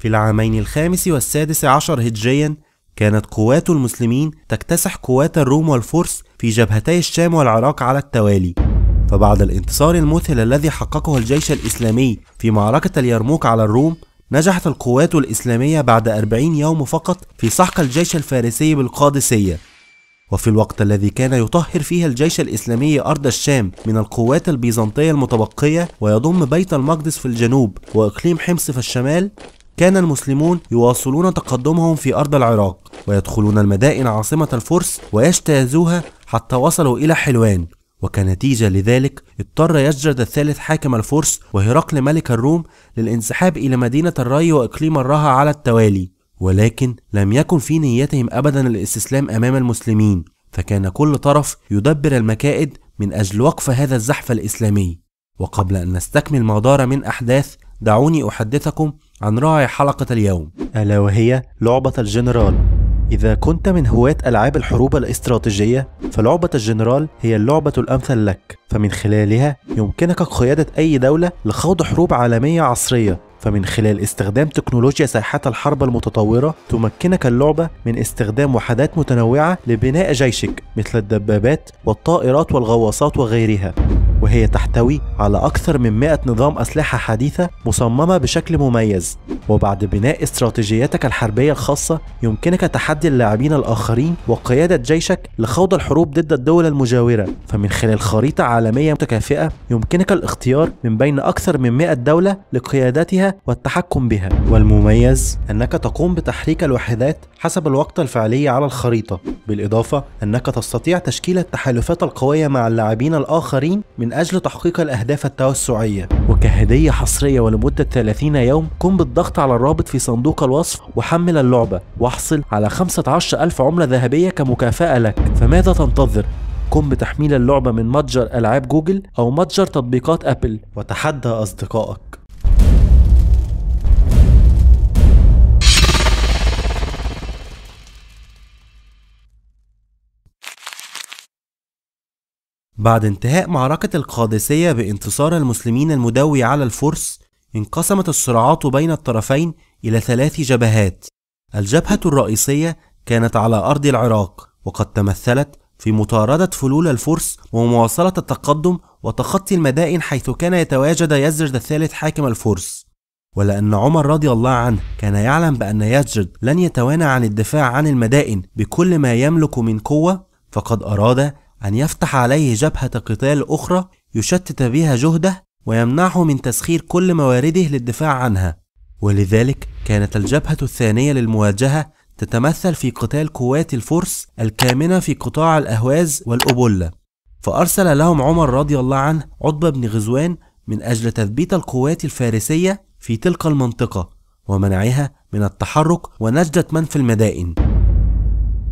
في العامين الخامس والسادس عشر هجريا كانت قوات المسلمين تكتسح قوات الروم والفرس في جبهتي الشام والعراق على التوالي فبعد الانتصار المذهل الذي حققه الجيش الإسلامي في معركة اليرموك على الروم نجحت القوات الإسلامية بعد أربعين يوم فقط في سحق الجيش الفارسي بالقادسية وفي الوقت الذي كان يطهر فيه الجيش الإسلامي أرض الشام من القوات البيزنطية المتبقية ويضم بيت المقدس في الجنوب وإقليم حمص في الشمال كان المسلمون يواصلون تقدمهم في أرض العراق ويدخلون المدائن عاصمة الفرس ويجتازوها حتى وصلوا إلى حلوان وكنتيجة لذلك اضطر يسجد الثالث حاكم الفرس وهرقل ملك الروم للانسحاب إلى مدينة الري وإقليم الراها على التوالي ولكن لم يكن في نيتهم أبدا الاستسلام أمام المسلمين فكان كل طرف يدبر المكائد من أجل وقف هذا الزحف الإسلامي وقبل أن نستكمل ما دار من أحداث دعوني أحدثكم عن راعي حلقة اليوم ألا وهي لعبة الجنرال إذا كنت من هواة ألعاب الحروب الاستراتيجية فلعبة الجنرال هي اللعبة الأمثل لك فمن خلالها يمكنك قيادة أي دولة لخوض حروب عالمية عصرية فمن خلال استخدام تكنولوجيا ساحات الحرب المتطورة تمكنك اللعبة من استخدام وحدات متنوعة لبناء جيشك مثل الدبابات والطائرات والغواصات وغيرها وهي تحتوي على أكثر من 100 نظام أسلحة حديثة مصممة بشكل مميز وبعد بناء استراتيجيتك الحربية الخاصة يمكنك تحدي اللاعبين الآخرين وقيادة جيشك لخوض الحروب ضد الدول المجاورة فمن خلال خريطة عالمية متكافئة يمكنك الاختيار من بين أكثر من 100 دولة لقيادتها والتحكم بها والمميز أنك تقوم بتحريك الوحدات حسب الوقت الفعلي على الخريطة بالإضافة أنك تستطيع تشكيل التحالفات القوية مع اللاعبين الآخرين من من أجل تحقيق الأهداف التوسعية وكهدية حصرية ولمدة 30 يوم قم بالضغط على الرابط في صندوق الوصف وحمل اللعبة واحصل على 15 ألف عملة ذهبية كمكافأة لك فماذا تنتظر؟ قم بتحميل اللعبة من متجر ألعاب جوجل أو متجر تطبيقات أبل وتحدى أصدقائك بعد انتهاء معركة القادسية بانتصار المسلمين المدوي على الفرس انقسمت الصراعات بين الطرفين إلى ثلاث جبهات الجبهة الرئيسية كانت على أرض العراق وقد تمثلت في مطاردة فلول الفرس ومواصلة التقدم وتخطي المدائن حيث كان يتواجد يزرد الثالث حاكم الفرس ولأن عمر رضي الله عنه كان يعلم بأن يزرد لن يتوانى عن الدفاع عن المدائن بكل ما يملك من قوة فقد أراد أن يفتح عليه جبهة قتال أخرى يشتت بها جهده ويمنعه من تسخير كل موارده للدفاع عنها ولذلك كانت الجبهة الثانية للمواجهة تتمثل في قتال قوات الفرس الكامنة في قطاع الأهواز والأبلة فأرسل لهم عمر رضي الله عنه عتبة بن غزوان من أجل تثبيت القوات الفارسية في تلك المنطقة ومنعها من التحرك ونجدة من في المدائن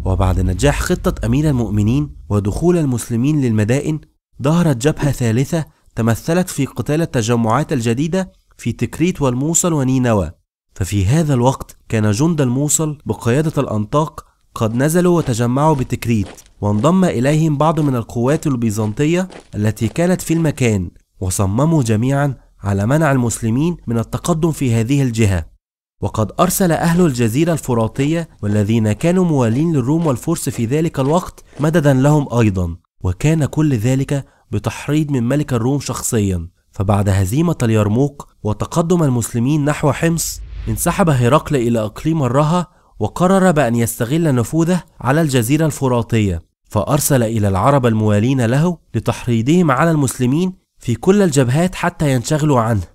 وبعد نجاح خطة أمير المؤمنين ودخول المسلمين للمدائن ظهرت جبهة ثالثة تمثلت في قتال التجمعات الجديدة في تكريت والموصل ونينوى ففي هذا الوقت كان جند الموصل بقيادة الأنطاق قد نزلوا وتجمعوا بتكريت وانضم إليهم بعض من القوات البيزنطية التي كانت في المكان وصمموا جميعا على منع المسلمين من التقدم في هذه الجهة وقد أرسل أهل الجزيرة الفراطية والذين كانوا موالين للروم والفرس في ذلك الوقت مددا لهم أيضا وكان كل ذلك بتحريض من ملك الروم شخصيا فبعد هزيمة اليرموك وتقدم المسلمين نحو حمص انسحب هرقل إلى إقليم الرها وقرر بأن يستغل نفوذه على الجزيرة الفراطية فأرسل إلى العرب الموالين له لتحريضهم على المسلمين في كل الجبهات حتى ينشغلوا عنه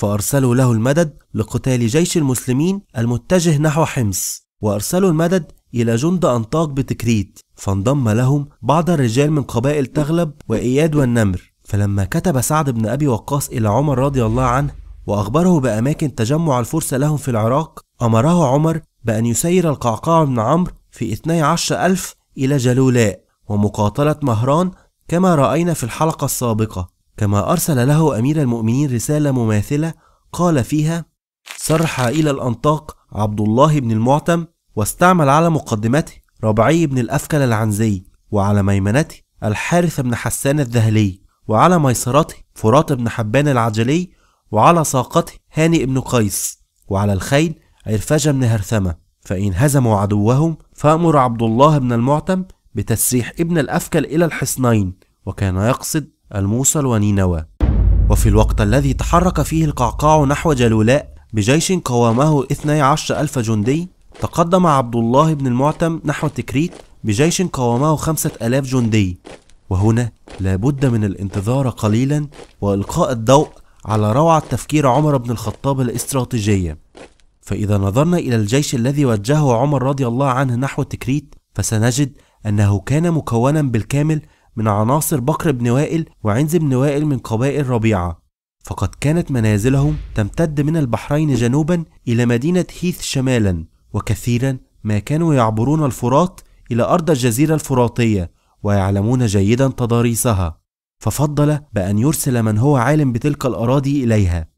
فأرسلوا له المدد لقتال جيش المسلمين المتجه نحو حمص وأرسلوا المدد إلى جند أنطاق بتكريت فانضم لهم بعض الرجال من قبائل تغلب وإياد والنمر فلما كتب سعد بن أبي وقاص إلى عمر رضي الله عنه وأخبره بأماكن تجمع الفرس لهم في العراق أمره عمر بأن يسير القعقاع بن عمرو في 12 ألف إلى جلولاء ومقاتلة مهران كما رأينا في الحلقة السابقة كما أرسل له أمير المؤمنين رسالة مماثلة قال فيها سرح إلى الأنطاق عبد الله بن المعتم واستعمل على مقدمته ربعي بن الأفكل العنزي وعلى ميمنته الحارث بن حسان الذهلي وعلى ميسرته فرات بن حبان العجلي وعلى ساقته هاني بن قيس وعلى الخيل عرفجة بن هرثمة فإن هزموا عدوهم فأمر عبد الله بن المعتم بتسريح ابن الأفكل إلى الحصنين وكان يقصد الموصل ونينوى وفي الوقت الذي تحرك فيه القعقاع نحو جلولاء بجيش قوامه 12 ألف جندي تقدم عبد الله بن المعتم نحو تكريت بجيش قوامه 5000 جندي وهنا لا بد من الانتظار قليلا وإلقاء الضوء على روعة تفكير عمر بن الخطاب الاستراتيجية فإذا نظرنا إلى الجيش الذي وجهه عمر رضي الله عنه نحو تكريت فسنجد أنه كان مكونا بالكامل من عناصر بكر بن وائل وعنز بن وائل من قبائل ربيعة فقد كانت منازلهم تمتد من البحرين جنوبا إلى مدينة هيث شمالا وكثيرا ما كانوا يعبرون الفرات إلى أرض الجزيرة الفراتية ويعلمون جيدا تضاريسها ففضل بأن يرسل من هو عالم بتلك الأراضي إليها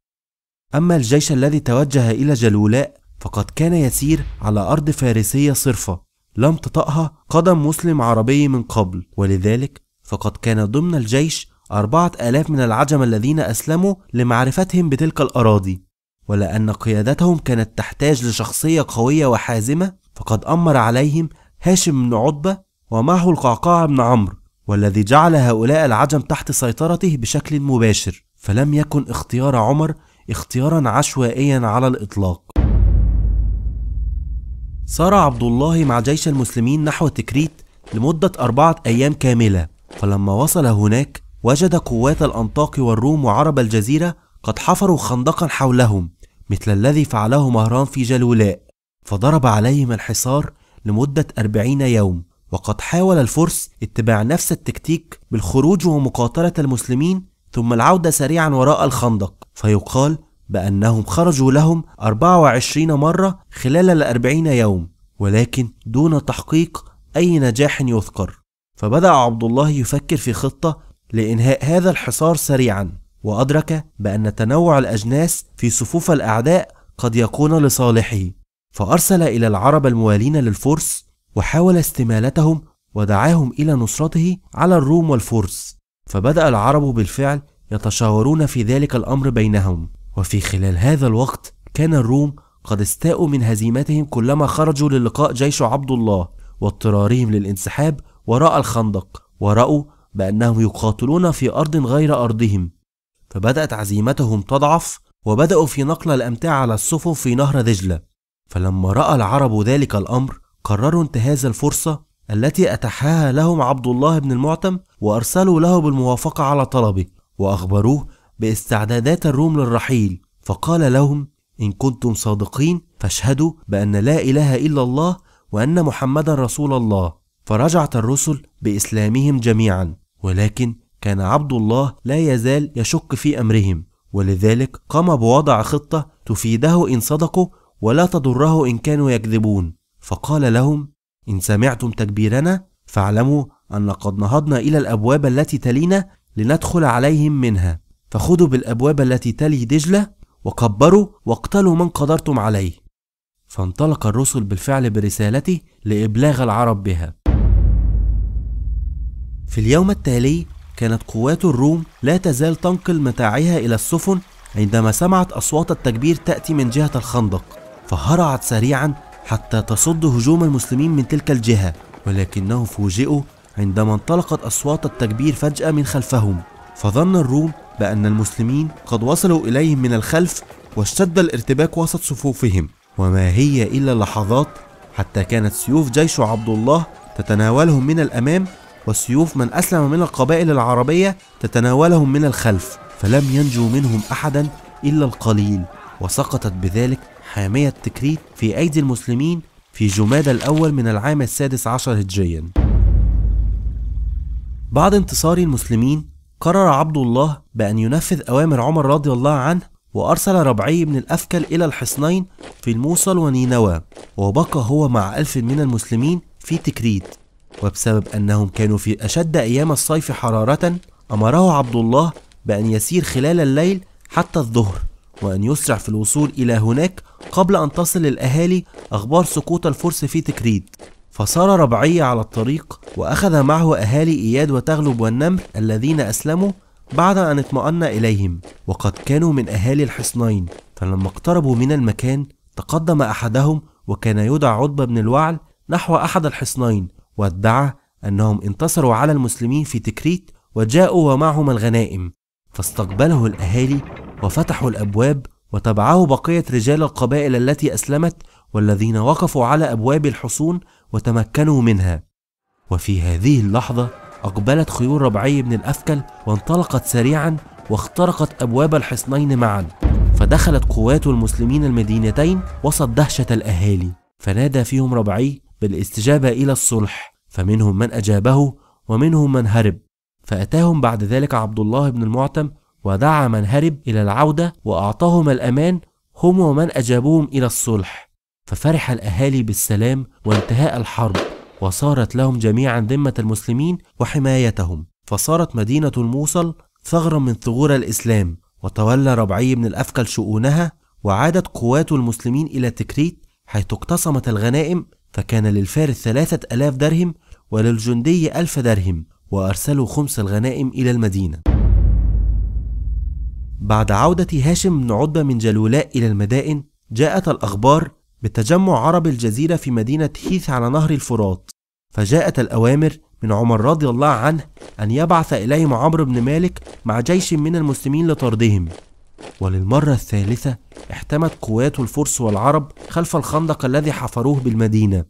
أما الجيش الذي توجه إلى جلولاء فقد كان يسير على أرض فارسية صرفة لم تطأها قدم مسلم عربي من قبل ولذلك فقد كان ضمن الجيش أربعة آلاف من العجم الذين أسلموا لمعرفتهم بتلك الأراضي ولأن قيادتهم كانت تحتاج لشخصية قوية وحازمة فقد أمر عليهم هاشم بن عتبة ومعه القعقاع بن عمرو والذي جعل هؤلاء العجم تحت سيطرته بشكل مباشر فلم يكن اختيار عمر اختيارا عشوائيا على الإطلاق سار عبد الله مع جيش المسلمين نحو تكريت لمدة أربعة أيام كاملة فلما وصل هناك وجد قوات الأنطاق والروم وعرب الجزيرة قد حفروا خندقا حولهم مثل الذي فعله مهران في جلولاء فضرب عليهم الحصار لمدة أربعين يوم وقد حاول الفرس اتباع نفس التكتيك بالخروج ومقاتلة المسلمين ثم العودة سريعا وراء الخندق فيقال بأنهم خرجوا لهم 24 مرة خلال الأربعين يوم ولكن دون تحقيق أي نجاح يذكر فبدأ عبد الله يفكر في خطة لإنهاء هذا الحصار سريعا وأدرك بأن تنوع الأجناس في صفوف الأعداء قد يكون لصالحه فأرسل إلى العرب الموالين للفرس وحاول استمالتهم ودعاهم إلى نصرته على الروم والفرس فبدأ العرب بالفعل يتشاورون في ذلك الأمر بينهم وفي خلال هذا الوقت كان الروم قد استاءوا من هزيمتهم كلما خرجوا للقاء جيش عبد الله واضطرارهم للانسحاب وراء الخندق ورأوا بأنهم يقاتلون في أرض غير أرضهم فبدأت عزيمتهم تضعف وبدأوا في نقل الأمتعة على السفن في نهر دجلة فلما رأى العرب ذلك الأمر قرروا انتهاز الفرصة التي أتحاها لهم عبد الله بن المعتم وأرسلوا له بالموافقة على طلبه وأخبروه باستعدادات الروم للرحيل فقال لهم إن كنتم صادقين فاشهدوا بأن لا إله إلا الله وأن محمدا رسول الله فرجعت الرسل بإسلامهم جميعا ولكن كان عبد الله لا يزال يشك في أمرهم ولذلك قام بوضع خطة تفيده إن صدقوا ولا تضره إن كانوا يكذبون فقال لهم إن سمعتم تكبيرنا فاعلموا أن قد نهضنا إلى الأبواب التي تلينا لندخل عليهم منها فخذوا بالأبواب التي تلي دجلة وكبروا واقتلوا من قدرتم عليه فانطلق الرسل بالفعل برسالته لإبلاغ العرب بها في اليوم التالي كانت قوات الروم لا تزال تنقل متاعها إلى السفن عندما سمعت أصوات التكبير تأتي من جهة الخندق فهرعت سريعا حتى تصد هجوم المسلمين من تلك الجهة ولكنهم فوجئوا عندما انطلقت أصوات التكبير فجأة من خلفهم فظن الروم بأن المسلمين قد وصلوا إليهم من الخلف واشتد الارتباك وسط صفوفهم وما هي إلا لحظات حتى كانت سيوف جيش عبد الله تتناولهم من الأمام وسيوف من أسلم من القبائل العربية تتناولهم من الخلف فلم ينجو منهم أحدا إلا القليل وسقطت بذلك حامية تكريت في أيدي المسلمين في جمادى الأول من العام السادس عشر هجريا بعد انتصار المسلمين قرر عبد الله بأن ينفذ أوامر عمر رضي الله عنه وأرسل ربعي بن الأفكل إلى الحصنين في الموصل ونينوى وبقى هو مع ألف من المسلمين في تكريت وبسبب أنهم كانوا في أشد أيام الصيف حرارة أمره عبد الله بأن يسير خلال الليل حتى الظهر وأن يسرع في الوصول إلى هناك قبل أن تصل الأهالي أخبار سقوط الفرس في تكريت فسار ربعية على الطريق وأخذ معه أهالي إياد وتغلب والنمر الذين أسلموا بعد أن اطمأن إليهم وقد كانوا من أهالي الحصنين فلما اقتربوا من المكان تقدم أحدهم وكان يدعى عتبة بن الوعل نحو أحد الحصنين وادعى أنهم انتصروا على المسلمين في تكريت وجاءوا ومعهم الغنائم فاستقبله الأهالي وفتحوا الأبواب وتبعه بقية رجال القبائل التي أسلمت والذين وقفوا على أبواب الحصون وتمكنوا منها وفي هذه اللحظة أقبلت خيول ربعي بن الأفكل وانطلقت سريعا واخترقت أبواب الحصنين معا فدخلت قوات المسلمين المدينتين وسط دهشة الأهالي فنادى فيهم ربعي بالاستجابة إلى الصلح فمنهم من أجابه ومنهم من هرب فأتاهم بعد ذلك عبد الله بن المعتم ودعا من هرب إلى العودة وأعطاهم الأمان هم ومن أجابوهم إلى الصلح ففرح الأهالي بالسلام وانتهاء الحرب وصارت لهم جميعا ذمة المسلمين وحمايتهم فصارت مدينة الموصل ثغرا من ثغور الإسلام وتولى ربعي بن الأفكل شؤونها وعادت قوات المسلمين إلى تكريت حيث اقتسمت الغنائم فكان للفارس ثلاثة ألاف درهم وللجندي ألف درهم وأرسلوا خمس الغنائم إلى المدينة بعد عودة هاشم بن عتبة من جلولاء إلى المدائن جاءت الأخبار بتجمع عرب الجزيرة في مدينة هيث على نهر الفرات فجاءت الأوامر من عمر رضي الله عنه أن يبعث إليهم عمرو بن مالك مع جيش من المسلمين لطردهم وللمرة الثالثة احتمت قوات الفرس والعرب خلف الخندق الذي حفروه بالمدينة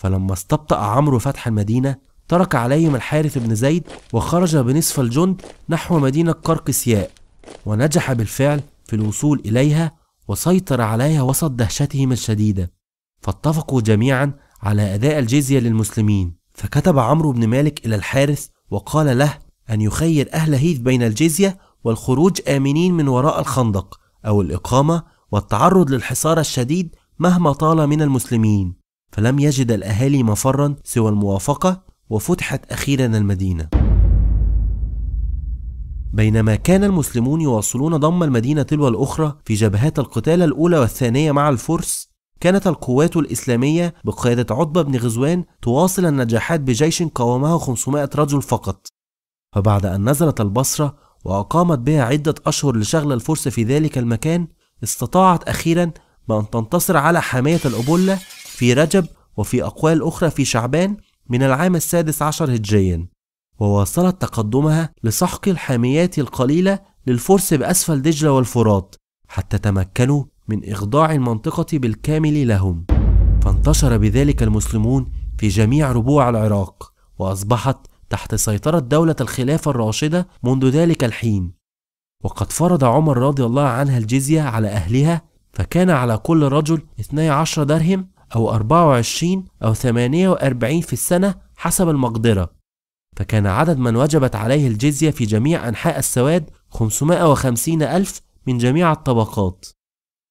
فلما استبطأ عمرو فتح المدينة ترك عليهم الحارث بن زيد وخرج بنصف الجند نحو مدينة قرقسياء ونجح بالفعل في الوصول إليها وسيطر عليها وسط دهشتهم الشديدة فاتفقوا جميعا على أداء الجزية للمسلمين فكتب عمرو بن مالك إلى الحارث وقال له أن يخير أهل هيث بين الجزية والخروج آمنين من وراء الخندق أو الإقامة والتعرض للحصار الشديد مهما طال من المسلمين فلم يجد الأهالي مفرا سوى الموافقة وفتحت أخيرا المدينة بينما كان المسلمون يواصلون ضم المدينة تلو الأخرى في جبهات القتال الأولى والثانية مع الفرس كانت القوات الإسلامية بقيادة عتبة بن غزوان تواصل النجاحات بجيش قاومها 500 رجل فقط فبعد أن نزلت البصرة وأقامت بها عدة أشهر لشغل الفرس في ذلك المكان استطاعت أخيرا بأن تنتصر على حماية الأبلة في رجب وفي أقوال أخرى في شعبان من العام السادس عشر هجريا وواصلت تقدمها لسحق الحاميات القليلة للفرس بأسفل دجلة والفرات حتى تمكنوا من إخضاع المنطقة بالكامل لهم فانتشر بذلك المسلمون في جميع ربوع العراق وأصبحت تحت سيطرة دولة الخلافة الراشدة منذ ذلك الحين وقد فرض عمر رضي الله عنها الجزية على أهلها فكان على كل رجل 12 درهم أو 24 أو 48 في السنة حسب المقدرة فكان عدد من وجبت عليه الجزية في جميع أنحاء السواد 550 ألف من جميع الطبقات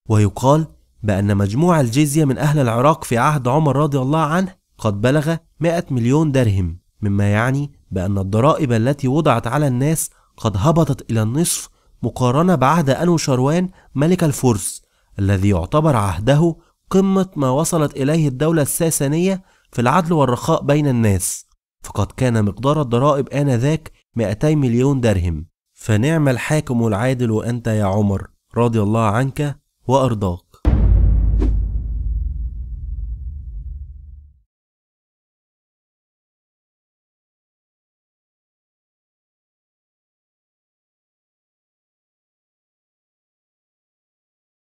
ويقال بأن مجموع الجزية من أهل العراق في عهد عمر رضي الله عنه قد بلغ 100 مليون درهم مما يعني بأن الضرائب التي وضعت على الناس قد هبطت إلى النصف مقارنة بعهد أنو شروان ملك الفرس الذي يعتبر عهده قمة ما وصلت إليه الدولة الساسانية في العدل والرخاء بين الناس فقد كان مقدار الضرائب آنذاك 200 مليون درهم فنعم الحاكم العادل وأنت يا عمر رضي الله عنك وأرضاك